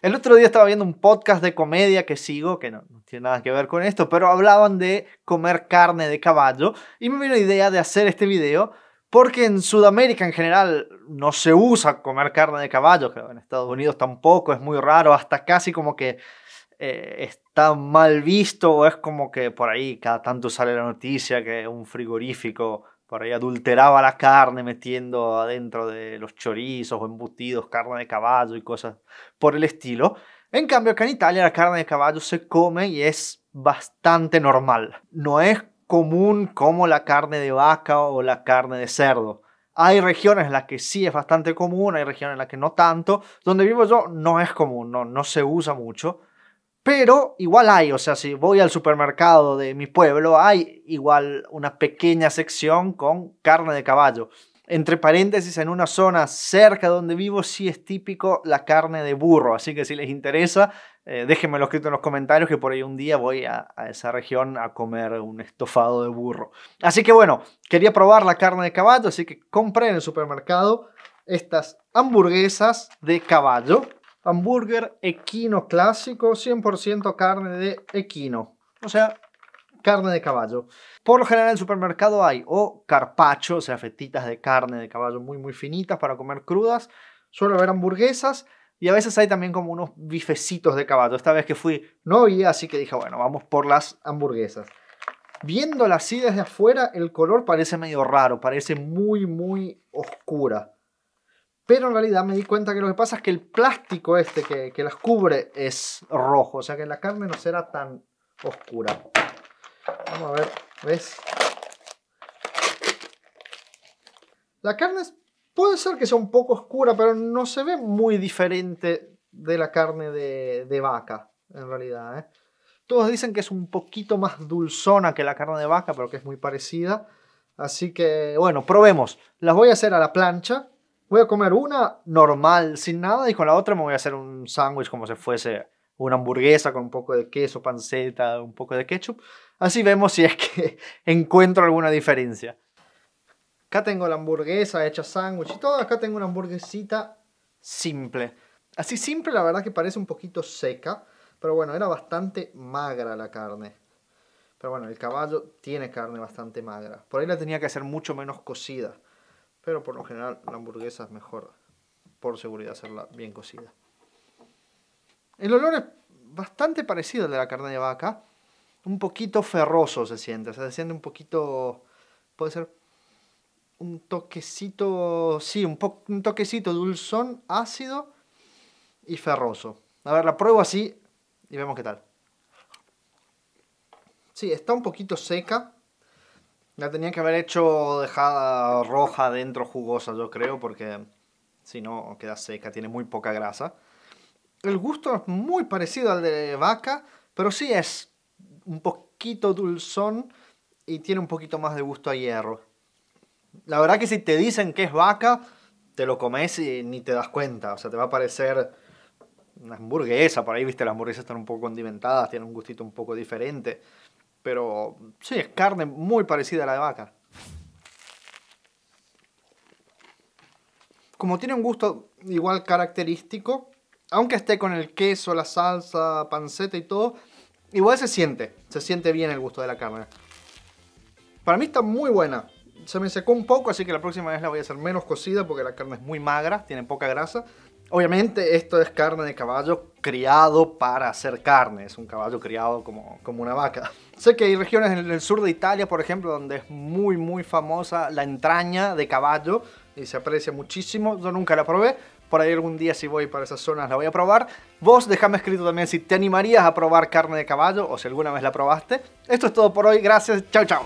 El otro día estaba viendo un podcast de comedia que sigo, que no, tiene nada que ver con esto, pero hablaban de comer carne de caballo y me vino la idea de hacer este video porque en Sudamérica en general no se usa comer carne de caballo, que en Estados Unidos tampoco, es muy raro, hasta casi como que eh, está mal visto o es como que por ahí cada tanto sale la noticia que un frigorífico por ahí adulteraba la carne metiendo adentro de los chorizos o embutidos carne de caballo y cosas por el estilo. En cambio, acá en Italia la carne de caballo se come y es bastante normal. No es común como la carne de vaca o la carne de cerdo. Hay regiones en las que sí es bastante común, hay regiones en las que no tanto. Donde vivo yo no es común, no, no se usa mucho. Pero igual hay, o sea, si voy al supermercado de mi pueblo, hay igual una pequeña sección con carne de caballo. Entre paréntesis, en una zona cerca donde vivo sí es típico la carne de burro, así que si les interesa, eh, déjenmelo escrito en los comentarios que por ahí un día voy a, a, esa región a comer un estofado de burro. Así que bueno, quería probar la carne de caballo, así que compré en el supermercado estas hamburguesas de caballo hamburger equino clásico, 100% carne de equino, o sea, carne de caballo. Por lo general en el supermercado hay o carpacho, o sea, fetitas de carne de caballo muy muy finitas para comer crudas, suele haber hamburguesas y a veces hay también como unos bifecitos de caballo. Esta vez que fui no había, así que dije, bueno, vamos por las hamburguesas. Viéndola así desde afuera, el color parece medio raro, parece muy muy oscura. Pero en realidad me di cuenta que lo que pasa es que el plástico este que, las cubre es rojo. O sea que la carne no será tan oscura. Vamos a ver, ¿ves? La carne puede ser que sea un poco oscura, pero no se ve muy diferente de la carne de, vaca, en realidad. ¿eh? Todos dicen que es un poquito más dulzona que la carne de vaca, pero que es muy parecida. Así que, bueno, probemos. Las voy a hacer a la plancha voy a comer una normal, sin nada, y con la otra me voy a hacer un sándwich como si fuese una hamburguesa con un poco de queso, panceta, un poco de ketchup. Así vemos si es que encuentro alguna diferencia. Acá tengo la hamburguesa hecha sándwich y todo. Acá tengo una hamburguesita simple. Así simple, la verdad que parece un poquito seca. Pero bueno, era bastante magra la carne. Pero bueno, el caballo tiene carne bastante magra. Por ahí la tenía que hacer mucho menos cocida. Pero por lo general la hamburguesa es mejor, por seguridad, hacerla bien cocida. El olor es bastante parecido al de la carne de vaca. Un poquito ferroso se siente, o sea, se siente un poquito, puede ser un toquecito, sí, un, po, un toquecito dulzón, ácido y ferroso. A ver, la pruebo así y vemos qué tal. Sí, está un poquito seca, la tenía que haber hecho dejada roja dentro, jugosa, yo creo, porque si no queda seca, tiene muy poca grasa. El gusto es muy parecido al de vaca, pero sí es un poquito dulzón y tiene un poquito más de gusto a hierro. La verdad que si te dicen que es vaca, te lo comes y ni te das cuenta. O sea, te va a parecer una hamburguesa. Por ahí, viste, las hamburguesas están un poco condimentadas, tienen un gustito un poco diferente pero sí, es carne muy parecida a la de vaca. Como tiene un gusto igual característico, aunque esté con el queso, la salsa, panceta y todo, igual se siente, se siente bien el gusto de la carne. Para mí está muy buena. Se me secó un poco, así que la próxima vez la voy a hacer menos cocida porque la carne es muy magra, tiene poca grasa. Obviamente esto es carne de caballo criado para hacer carne, es un caballo criado como, como una vaca. Sé que hay regiones en el sur de Italia, por ejemplo, donde es muy muy famosa la entraña de caballo y se aprecia muchísimo. Yo nunca la probé, por ahí algún día si voy para esas zonas la voy a probar. Vos dejame escrito también si te animarías a probar carne de caballo o si alguna vez la probaste. Esto es todo por hoy, gracias, chao chao.